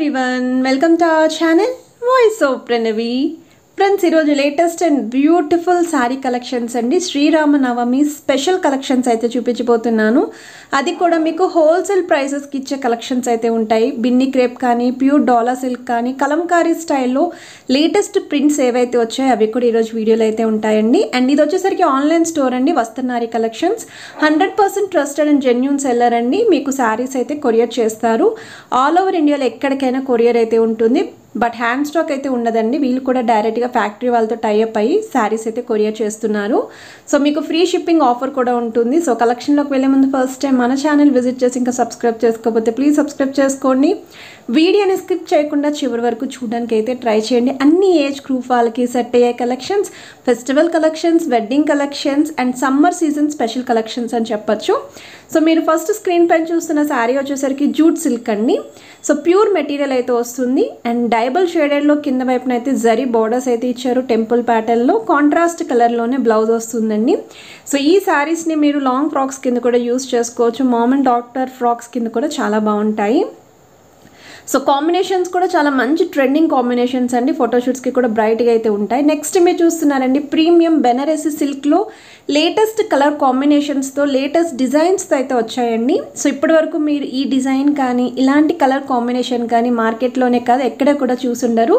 everyone, welcome to our channel Voice of Pranavi. Friends ఈరోజు latest and beautiful sari collections అండి Sri Rama Navami special collections అయితే చూపించబోతున్నాను అది కూడా మీకు హోల్సేల్ ప్రైసెస్కి ఇచ్చే కలెక్షన్స్ అయితే ఉంటాయి బిన్ని క్రేప్ కానీ ప్యూర్ డాలా సిల్క్ కానీ కలంకారీ స్టైల్లో లేటెస్ట్ ప్రింట్స్ ఏవైతే వచ్చాయో అవి కూడా ఈరోజు వీడియోలు అయితే ఉంటాయండి అండ్ ఇది వచ్చేసరికి ఆన్లైన్ స్టోర్ అండి వస్తున్నారు collections hundred percent trusted and genuine seller అండి మీకు శారీస్ అయితే కొరియర్ చేస్తారు ఆల్ ఓవర్ ఇండియాలో ఎక్కడికైనా కొరియర్ అయితే ఉంటుంది బట్ హ్యాండ్ స్టాక్ అయితే ఉండదండి వీళ్ళు కూడా డైరెక్ట్గా ఫ్యాక్టరీ వాళ్ళతో టైఅప్ అయ్యి శారీస్ అయితే కొరియర్ చేస్తున్నారు సో మీకు ఫ్రీ షిప్పింగ్ ఆఫర్ కూడా ఉంటుంది సో కలెక్షన్లోకి వెళ్ళే ముందు ఫస్ట్ టైం మన ఛానల్ విజిట్ చేసి ఇంకా సబ్స్క్రైబ్ చేసుకోకపోతే ప్లీజ్ సబ్స్క్రైబ్ చేసుకోండి వీడియోని స్కిప్ చేయకుండా చివరి వరకు చూడడానికి అయితే ట్రై చేయండి అన్ని ఏజ్ గ్రూప్ వాళ్ళకి సెట్ అయ్యే collections festival collections wedding collections and summer season special collections అని చెప్పొచ్చు సో మీరు ఫస్ట్ స్క్రీన్ పైన చూస్తున్న శారీ వచ్చేసరికి జూట్ సిల్క్ అండి సో ప్యూర్ మెటీరియల్ అయితే వస్తుంది అండ్ డై షేడెడ్ షేడెడ్లో కింద వైపున అయితే జరీ బోర్డర్స్ అయితే ఇచ్చారు టెంపుల్ ప్యాటర్న్లో కాంట్రాస్ట్ కలర్లోనే బ్లౌజ్ వస్తుందండి సో ఈ శారీస్ని మీరు లాంగ్ ఫ్రాక్స్ కింద కూడా యూస్ చేసుకోవచ్చు మామూలు డాక్టర్ ఫ్రాక్స్ కింద కూడా చాలా బాగుంటాయి సో కాంబినేషన్స్ కూడా చాలా మంచి ట్రెండింగ్ కాంబినేషన్స్ అండి ఫోటోషూట్స్కి కూడా బ్రైట్గా అయితే ఉంటాయి నెక్స్ట్ మీరు చూస్తున్నారండి ప్రీమియం బెనరసి సిల్క్లో లేటెస్ట్ కలర్ కాంబినేషన్స్తో లేటెస్ట్ డిజైన్స్తో అయితే వచ్చాయండి సో ఇప్పటి వరకు మీరు ఈ డిజైన్ కానీ ఇలాంటి కలర్ కాంబినేషన్ కానీ మార్కెట్లోనే కాదు ఎక్కడ కూడా చూసుండరు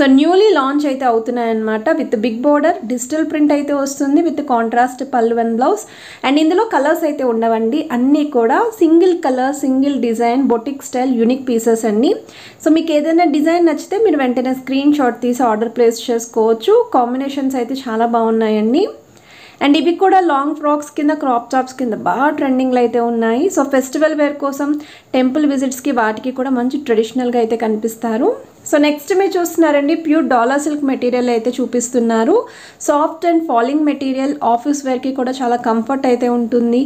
సో న్యూలీ లాంచ్ అయితే అవుతున్నాయన్నమాట with big border digital print అయితే వస్తుంది విత్ కాంట్రాస్ట్ పల్వన్ బ్లౌజ్ అండ్ ఇందులో కలర్స్ అయితే ఉండవండి అన్నీ కూడా single colour single design boutique style unique pieces అండి ఉంటాయండి సో మీకు ఏదైనా డిజైన్ నచ్చితే మీరు వెంటనే స్క్రీన్ షాట్ తీసి ఆర్డర్ ప్లేస్ చేసుకోవచ్చు కాంబినేషన్స్ అయితే చాలా బాగున్నాయండి అండ్ ఇవి కూడా లాంగ్ ఫ్రాక్స్ కింద క్రాప్ టాప్స్ కింద బాగా ట్రెండింగ్లు అయితే ఉన్నాయి సో ఫెస్టివల్ వేర్ కోసం టెంపుల్ విజిట్స్కి వాటికి కూడా మంచి ట్రెడిషనల్గా అయితే కనిపిస్తారు సో నెక్స్ట్ మీరు చూస్తున్నారండి ప్యూర్ డాలా సిల్క్ మెటీరియల్ అయితే చూపిస్తున్నారు soft and falling material office వేర్కి కూడా చాలా కంఫర్ట్ అయితే ఉంటుంది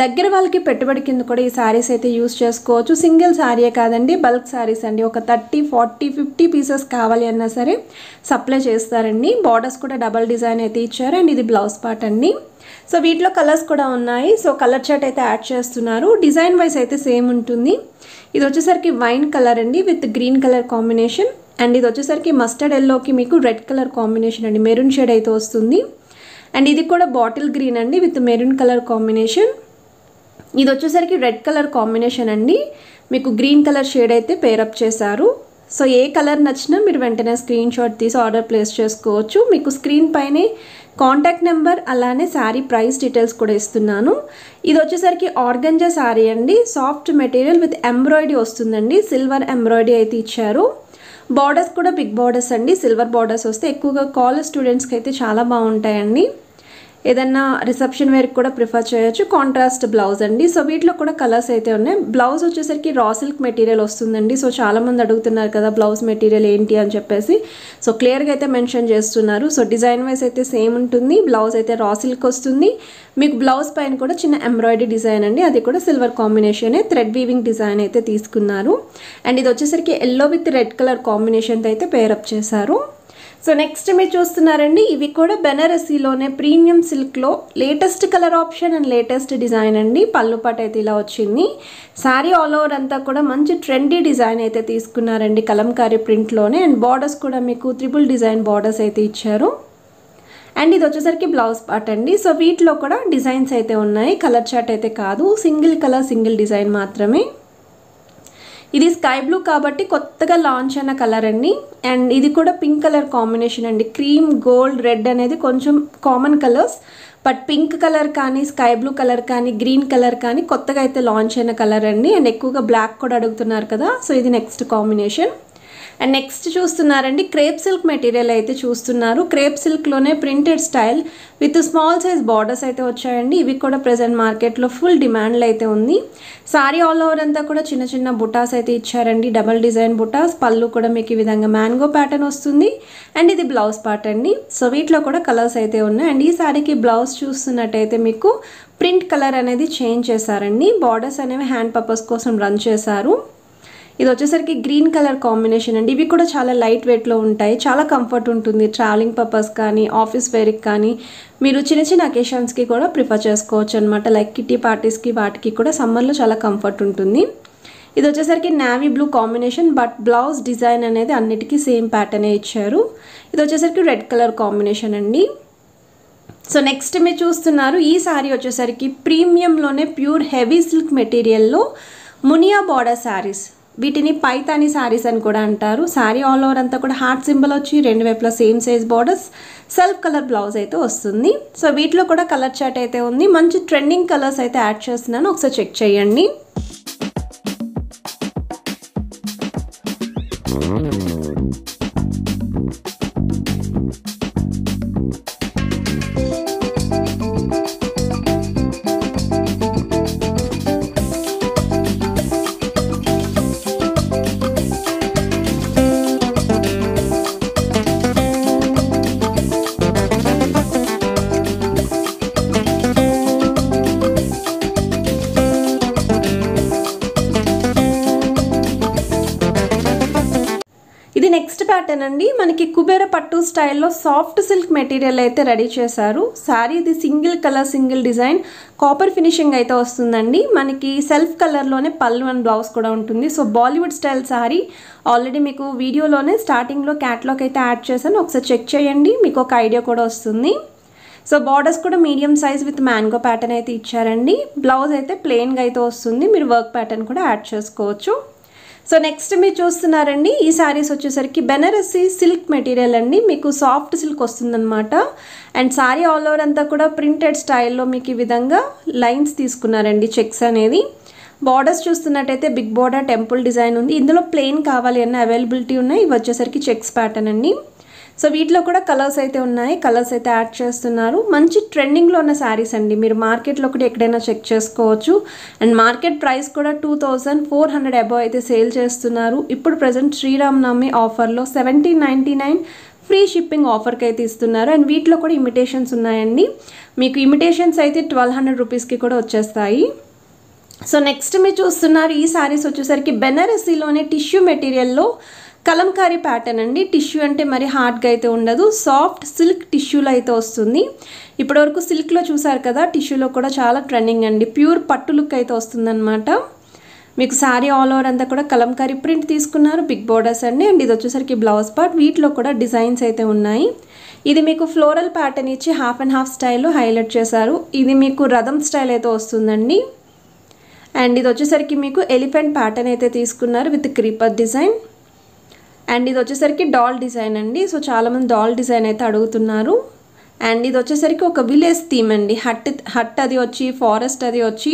దగ్గర వాళ్ళకి పెట్టుబడి కింద కూడా ఈ శారీస్ అయితే యూస్ చేసుకోవచ్చు సింగిల్ శారీయే కాదండి బల్క్ శారీస్ అండి ఒక థర్టీ ఫార్టీ ఫిఫ్టీ పీసెస్ కావాలి అన్నా సరే సప్లై చేస్తారండి బార్డర్స్ కూడా డబల్ డిజైన్ అయితే ఇచ్చారు అండ్ ఇది బ్లౌజ్ పార్ట్ అండి సో వీటిలో కలర్స్ కూడా ఉన్నాయి సో కలర్ చార్ట్ అయితే యాడ్ చేస్తున్నారు డిజైన్ వైజ్ అయితే సేమ్ ఉంటుంది ఇది వచ్చేసరికి వైన్ కలర్ అండి with green colour combination and ఇది వచ్చేసరికి మస్టర్డ్ ఎల్లోకి మీకు రెడ్ కలర్ కాంబినేషన్ అండి మెరూన్ షేడ్ అయితే వస్తుంది అండ్ ఇది కూడా బాటిల్ గ్రీన్ అండి విత్ మెరూన్ కలర్ కాంబినేషన్ ఇది వచ్చేసరికి రెడ్ కలర్ కాంబినేషన్ అండి మీకు గ్రీన్ కలర్ షేడ్ అయితే పేరప్ చేశారు సో ఏ కలర్ నచ్చినా మీరు వెంటనే స్క్రీన్ షాట్ తీసి ఆర్డర్ ప్లేస్ చేసుకోవచ్చు మీకు స్క్రీన్ పైనే కాంటాక్ట్ నెంబర్ అలానే శారీ ప్రైస్ డీటెయిల్స్ కూడా ఇస్తున్నాను ఇది వచ్చేసరికి ఆర్గంజా శారీ అండి సాఫ్ట్ మెటీరియల్ విత్ ఎంబ్రాయిడరీ వస్తుందండి సిల్వర్ ఎంబ్రాయిడరీ అయితే ఇచ్చారు బార్డర్స్ కూడా బిగ్ బార్డర్స్ అండి సిల్వర్ బార్డర్స్ వస్తే ఎక్కువగా కాలేజ్ స్టూడెంట్స్కి అయితే చాలా బాగుంటాయండి ఏదన్నా రిసెప్షన్ వేర్కి కూడా ప్రిఫర్ చేయొచ్చు కాంట్రాస్ట్ బ్లౌజ్ అండి సో వీటిలో కూడా కలర్స్ అయితే ఉన్నాయి బ్లౌజ్ వచ్చేసరికి రా సిల్క్ మెటీరియల్ వస్తుందండి సో చాలామంది అడుగుతున్నారు కదా బ్లౌజ్ మెటీరియల్ ఏంటి అని చెప్పేసి సో క్లియర్గా అయితే మెన్షన్ చేస్తున్నారు సో డిజైన్ వైజ్ అయితే సేమ్ ఉంటుంది బ్లౌజ్ అయితే రా సిల్క్ వస్తుంది మీకు బ్లౌజ్ పైన కూడా చిన్న ఎంబ్రాయిడరీ డిజైన్ అండి అది కూడా సిల్వర్ కాంబినేషనే థ్రెడ్ వీవింగ్ డిజైన్ అయితే తీసుకున్నారు అండ్ ఇది వచ్చేసరికి ఎల్లో విత్ రెడ్ కలర్ కాంబినేషన్తో అయితే పేరప్ చేశారు సో నెక్స్ట్ మీరు చూస్తున్నారండి ఇవి కూడా బెనారసీలోనే ప్రీమియం సిల్క్లో latest colour option and latest design అండి పళ్ళు పాట అయితే ఇలా వచ్చింది శారీ ఆల్ ఓవర్ అంతా కూడా మంచి ట్రెండీ డిజైన్ అయితే తీసుకున్నారండి కలంకారీ ప్రింట్లోనే అండ్ బార్డర్స్ కూడా మీకు త్రిబుల్ డిజైన్ బార్డర్స్ అయితే ఇచ్చారు అండ్ ఇది వచ్చేసరికి బ్లౌజ్ పార్ట్ అండి సో వీటిలో కూడా డిజైన్స్ అయితే ఉన్నాయి కలర్ చార్ట్ అయితే కాదు సింగిల్ కలర్ సింగిల్ డిజైన్ మాత్రమే ఇది స్కై బ్లూ కాబట్టి కొత్తగా లాంచ్ అయిన కలర్ అండి అండ్ ఇది కూడా పింక్ కలర్ కాంబినేషన్ అండి క్రీమ్ గోల్డ్ రెడ్ అనేది కొంచెం common colours but pink colour కానీ స్కై బ్లూ కలర్ కానీ గ్రీన్ కలర్ కానీ కొత్తగా అయితే లాంచ్ అయిన కలర్ అండి అండ్ ఎక్కువగా బ్లాక్ కూడా అడుగుతున్నారు కదా సో ఇది నెక్స్ట్ కాంబినేషన్ అండ్ నెక్స్ట్ చూస్తున్నారండి క్రేప్ సిల్క్ మెటీరియల్ అయితే చూస్తున్నారు క్రేప్ సిల్క్లోనే printed style with small size borders అయితే వచ్చాయండి ఇవి కూడా ప్రజెంట్ మార్కెట్లో ఫుల్ డిమాండ్లో అయితే ఉంది సారీ ఆల్ ఓవర్ అంతా కూడా చిన్న చిన్న బుటాస్ అయితే ఇచ్చారండి డబల్ డిజైన్ బుటాస్ పళ్ళు కూడా మీకు ఈ విధంగా మ్యాంగో ప్యాటర్న్ వస్తుంది అండ్ ఇది బ్లౌజ్ పార్ట్ అండి సో వీటిలో కూడా కలర్స్ అయితే ఉన్నాయి అండ్ ఈ సారీకి బ్లౌజ్ చూస్తున్నట్టయితే మీకు ప్రింట్ కలర్ అనేది చేంజ్ చేశారండి బార్డర్స్ అనేవి హ్యాండ్ పర్పస్ కోసం రన్ చేశారు ఇది వచ్చేసరికి గ్రీన్ కలర్ కాంబినేషన్ అండి ఇవి కూడా చాలా లైట్ వెయిట్లో ఉంటాయి చాలా కంఫర్ట్ ఉంటుంది ట్రావెలింగ్ పర్పస్ కానీ ఆఫీస్ వేర్కి కానీ మీరు చిన్న చిన్న అకేషన్స్కి కూడా ప్రిఫర్ చేసుకోవచ్చు అనమాట లైక్ కిటీ పార్టీస్కి వాటికి కూడా సమ్మర్లో చాలా కంఫర్ట్ ఉంటుంది ఇది వచ్చేసరికి navy blue combination but blouse design అనేది అన్నిటికీ సేమ్ ప్యాటర్నే ఇచ్చారు ఇది వచ్చేసరికి రెడ్ కలర్ కాంబినేషన్ అండి సో నెక్స్ట్ మీరు చూస్తున్నారు ఈ శారీ వచ్చేసరికి ప్రీమియంలోనే ప్యూర్ హెవీ సిల్క్ మెటీరియల్లో మునియా బార్డర్ శారీస్ వీటిని పైతాని శారీస్ అని కూడా అంటారు శారీ ఆల్ ఓవర్ అంతా కూడా హార్ట్ సింబల్ వచ్చి రెండు వైపులా same size borders self colour blouse అయితే వస్తుంది సో వీటిలో కూడా కలర్ చాట్ అయితే ఉంది మంచి ట్రెండింగ్ కలర్స్ అయితే యాడ్ చేస్తున్నాను ఒకసారి చెక్ చేయండి అంతేనండి మనకి కుబేర పట్టు స్టైల్లో సాఫ్ట్ సిల్క్ మెటీరియల్ అయితే రెడీ చేశారు శారీ ఇది single colour single design copper finishing అయితే వస్తుందండి మనకి సెల్ఫ్ కలర్లోనే పల్లు అండ్ బ్లౌజ్ కూడా ఉంటుంది so Bollywood style sari already మీకు వీడియోలోనే స్టార్టింగ్లో క్యాట్లాగ్ అయితే యాడ్ చేశాను ఒకసారి చెక్ చేయండి మీకు ఒక ఐడియా కూడా వస్తుంది సో బార్డర్స్ కూడా medium size with mango pattern అయితే ఇచ్చారండి బ్లౌజ్ అయితే ప్లెయిన్గా అయితే వస్తుంది మీరు వర్క్ ప్యాటర్న్ కూడా యాడ్ చేసుకోవచ్చు సో నెక్స్ట్ మీరు చూస్తున్నారండి ఈ శారీస్ వచ్చేసరికి బెనారసీ సిల్క్ మెటీరియల్ అండి మీకు సాఫ్ట్ సిల్క్ వస్తుందన్నమాట అండ్ శారీ ఆల్ ఓవర్ అంతా కూడా ప్రింటెడ్ స్టైల్లో మీకు ఈ విధంగా లైన్స్ తీసుకున్నారండి చెక్స్ అనేది బార్డర్స్ చూస్తున్నట్టయితే బిగ్ బార్డర్ టెంపుల్ డిజైన్ ఉంది ఇందులో ప్లెయిన్ కావాలి అన్న అవైలబిలిటీ ఉన్నాయి ఇవి వచ్చేసరికి చెక్స్ ప్యాటర్న్ అండి సో వీటిలో కూడా కలర్స్ అయితే ఉన్నాయి కలర్స్ అయితే యాడ్ చేస్తున్నారు మంచి ట్రెండింగ్లో ఉన్న శారీస్ అండి మీరు మార్కెట్లో కూడా ఎక్కడైనా చెక్ చేసుకోవచ్చు అండ్ మార్కెట్ ప్రైస్ కూడా two thousand four hundred above అయితే సేల్ చేస్తున్నారు ఇప్పుడు ప్రజెంట్ శ్రీరామనవమి ఆఫర్లో seventeen ninety nine free shipping ఆఫర్కి అయితే ఇస్తున్నారు అండ్ వీటిలో కూడా ఇమిటేషన్స్ ఉన్నాయండి మీకు ఇమిటేషన్స్ అయితే ట్వెల్వ్ హండ్రెడ్ రూపీస్కి కూడా వచ్చేస్తాయి సో నెక్స్ట్ మీరు చూస్తున్నారు ఈ శారీస్ వచ్చేసరికి బెనారసీలోనే టిష్యూ మెటీరియల్లో కలంకారీ ప్యాటర్న్ అండి టిష్యూ అంటే మరి హార్డ్గా అయితే ఉండదు సాఫ్ట్ సిల్క్ టిష్యూలో అయితే వస్తుంది ఇప్పటివరకు సిల్క్లో చూసారు కదా టిష్యూలో కూడా చాలా ట్రెండింగ్ అండి ప్యూర్ పట్టు లుక్ అయితే వస్తుందన్నమాట మీకు శారీ ఆల్ ఓవర్ అంతా కూడా కలంకారీ ప్రింట్ తీసుకున్నారు బిగ్ బోర్డర్స్ అండి అండ్ ఇది వచ్చేసరికి బ్లౌజ్ పార్ట్ వీటిలో కూడా డిజైన్స్ అయితే ఉన్నాయి ఇది మీకు ఫ్లోరల్ ప్యాటర్న్ ఇచ్చి హాఫ్ అండ్ హాఫ్ స్టైల్లో హైలైట్ చేశారు ఇది మీకు రథం స్టైల్ అయితే వస్తుందండి అండ్ ఇది వచ్చేసరికి మీకు ఎలిఫెంట్ ప్యాటర్న్ అయితే తీసుకున్నారు విత్ క్రీపర్ డిజైన్ అండ్ ఇది వచ్చేసరికి డాల్ డిజైన్ అండి సో చాలామంది డాల్ డిజైన్ అయితే అడుగుతున్నారు అండ్ ఇది వచ్చేసరికి ఒక విలేజ్ థీమ్ అండి హట్ హట్ అది వచ్చి ఫారెస్ట్ అది వచ్చి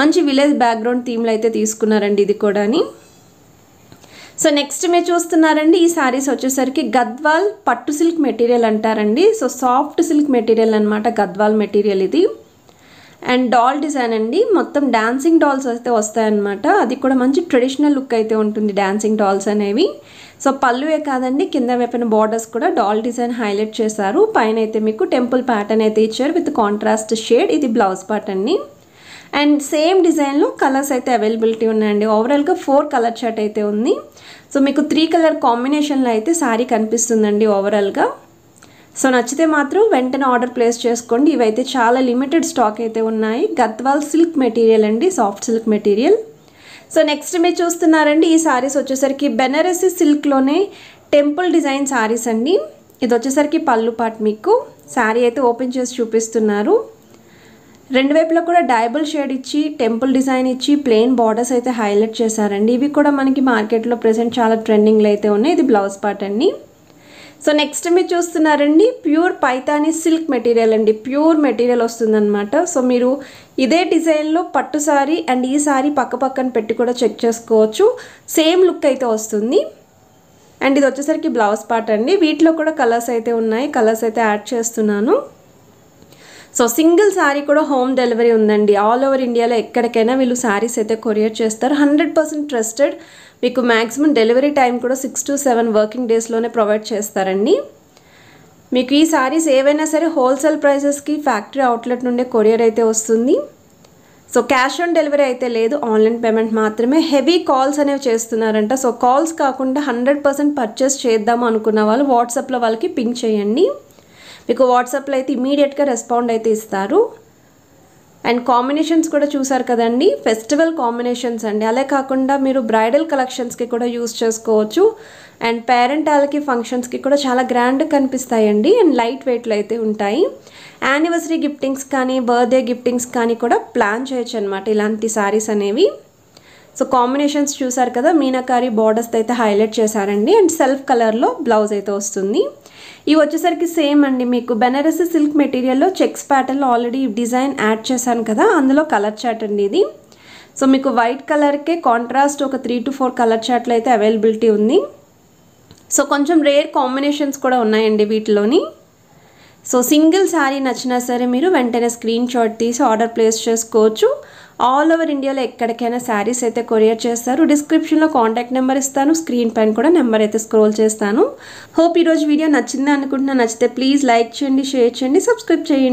మంచి విలేజ్ బ్యాక్గ్రౌండ్ థీమ్లో అయితే తీసుకున్నారండి ఇది కూడాని సో నెక్స్ట్ మీరు చూస్తున్నారండి ఈ శారీస్ వచ్చేసరికి గద్వాల్ పట్టు సిల్క్ మెటీరియల్ అంటారండి సో సాఫ్ట్ సిల్క్ మెటీరియల్ అనమాట గద్వాల్ మెటీరియల్ ఇది అండ్ డాల్ డిజైన్ అండి మొత్తం డాన్సింగ్ డాల్స్ అయితే వస్తాయన్నమాట అది కూడా మంచి ట్రెడిషనల్ లుక్ అయితే ఉంటుంది డాన్సింగ్ డాల్స్ అనేవి సో పళ్ళువే కాదండి కింద వైపున బార్డర్స్ కూడా డాల్ డిజైన్ హైలైట్ చేశారు పైన అయితే మీకు టెంపుల్ ప్యాటర్న్ అయితే ఇచ్చారు విత్ కాంట్రాస్ట్ షేడ్ ఇది బ్లౌజ్ పార్ట్ అండి అండ్ సేమ్ డిజైన్లో కలర్స్ అయితే అవైలబిలిటీ ఉన్నాయండి ఓవరాల్గా ఫోర్ కలర్ షర్ట్ అయితే ఉంది సో మీకు త్రీ కలర్ కాంబినేషన్లో అయితే శారీ కనిపిస్తుందండి ఓవరాల్గా సో నచ్చితే మాత్రం వెంటనే ఆర్డర్ ప్లేస్ చేసుకోండి ఇవైతే చాలా లిమిటెడ్ స్టాక్ అయితే ఉన్నాయి గద్వాల్ సిల్క్ మెటీరియల్ అండి soft silk material so next మీరు చూస్తున్నారండి ఈ సారీస్ వచ్చేసరికి బెనారసి సిల్క్లోనే టెంపుల్ డిజైన్ సారీస్ అండి ఇది వచ్చేసరికి పళ్ళు పాట్ మీకు శారీ అయితే ఓపెన్ చేసి చూపిస్తున్నారు రెండు వైపులో కూడా డైబుల్ షేడ్ ఇచ్చి టెంపుల్ డిజైన్ ఇచ్చి ప్లెయిన్ బార్డర్స్ అయితే హైలైట్ చేశారండి ఇవి కూడా మనకి మార్కెట్లో ప్రజెంట్ చాలా ట్రెండింగ్లో అయితే ఉన్నాయి ఇది బ్లౌజ్ పార్ట్ అండి సో నెక్స్ట్ మీరు చూస్తున్నారండి ప్యూర్ పైతానీ సిల్క్ మెటీరియల్ అండి ప్యూర్ మెటీరియల్ వస్తుందన్నమాట సో మీరు ఇదే డిజైన్లో పట్టు సారీ అండ్ ఈ సారీ పక్క పక్కన పెట్టి కూడా చెక్ చేసుకోవచ్చు సేమ్ లుక్ అయితే వస్తుంది అండ్ ఇది వచ్చేసరికి బ్లౌజ్ పార్ట్ అండి వీటిలో కూడా కలర్స్ అయితే ఉన్నాయి కలర్స్ అయితే యాడ్ చేస్తున్నాను సో సింగిల్ శారీ కూడా హోమ్ డెలివరీ ఉందండి ఆల్ ఓవర్ ఇండియాలో ఎక్కడికైనా వీళ్ళు శారీస్ అయితే కొరియర్ చేస్తారు హండ్రెడ్ పర్సెంట్ ట్రస్టెడ్ మీకు మ్యాక్సిమం డెలివరీ టైం కూడా సిక్స్ టు సెవెన్ వర్కింగ్ డేస్లోనే ప్రొవైడ్ చేస్తారండి మీకు ఈ సారీస్ ఏవైనా సరే హోల్సేల్ ప్రైసెస్కి ఫ్యాక్టరీ అవుట్లెట్ నుండే కొరియర్ అయితే వస్తుంది సో క్యాష్ ఆన్ డెలివరీ అయితే లేదు ఆన్లైన్ పేమెంట్ మాత్రమే హెవీ కాల్స్ అనేవి చేస్తున్నారంట సో కాల్స్ కాకుండా హండ్రెడ్ పర్సెంట్ పర్చేస్ చేద్దాము అనుకున్న వాళ్ళు వాట్సాప్లో వాళ్ళకి పింక్ చేయండి మీకు వాట్సాప్లో అయితే ఇమీడియట్గా రెస్పాండ్ అయితే ఇస్తారు అండ్ కాంబినేషన్స్ కూడా చూసారు కదండి ఫెస్టివల్ కాంబినేషన్స్ అండి అలా కాకుండా మీరు బ్రైడల్ కలెక్షన్స్కి కూడా యూస్ చేసుకోవచ్చు అండ్ పేరెంట్ వాళ్ళకి ఫంక్షన్స్కి కూడా చాలా గ్రాండ్ కనిపిస్తాయండి అండ్ లైట్ వెయిట్లు అయితే ఉంటాయి యానివర్సరీ గిఫ్టింగ్స్ కానీ బర్త్డే గిఫ్టింగ్స్ కానీ కూడా ప్లాన్ చేయొచ్చు అనమాట ఇలాంటి శారీస్ అనేవి సో కాంబినేషన్స్ చూసారు కదా మీనాకారి బార్డర్స్ అయితే హైలైట్ చేశారండి అండ్ సెల్ఫ్ కలర్లో బ్లౌజ్ అయితే వస్తుంది ఇవి వచ్చేసరికి సేమ్ అండి మీకు బెనారసీ సిల్క్ మెటీరియల్లో చెక్స్ ప్యాటర్న్లో ఆల్రెడీ డిజైన్ యాడ్ చేశాను కదా అందులో కలర్ చాట్ అండి ఇది సో మీకు వైట్ కలర్కే కాంట్రాస్ట్ ఒక త్రీ టు ఫోర్ కలర్ చాట్లు అయితే అవైలబిలిటీ ఉంది సో కొంచెం రేర్ కాంబినేషన్స్ కూడా ఉన్నాయండి వీటిలోని సో సింగిల్ శారీ నచ్చినా సరే మీరు వెంటనే స్క్రీన్ షాట్ తీసి ఆర్డర్ ప్లేస్ చేసుకోవచ్చు ఆల్ ఓవర్ ఇండియాలో ఎక్కడికైనా శారీస్ అయితే కొరియర్ చేస్తారు డిస్క్రిప్షన్లో కాంటాక్ట్ నెంబర్ ఇస్తాను స్క్రీన్ పైన కూడా నెంబర్ అయితే స్క్రోల్ చేస్తాను హోప్ ఈరోజు వీడియో నచ్చింది అనుకుంటున్నా నచ్చితే ప్లీజ్ లైక్ చేయండి షేర్ చేయండి సబ్స్క్రైబ్ చేయండి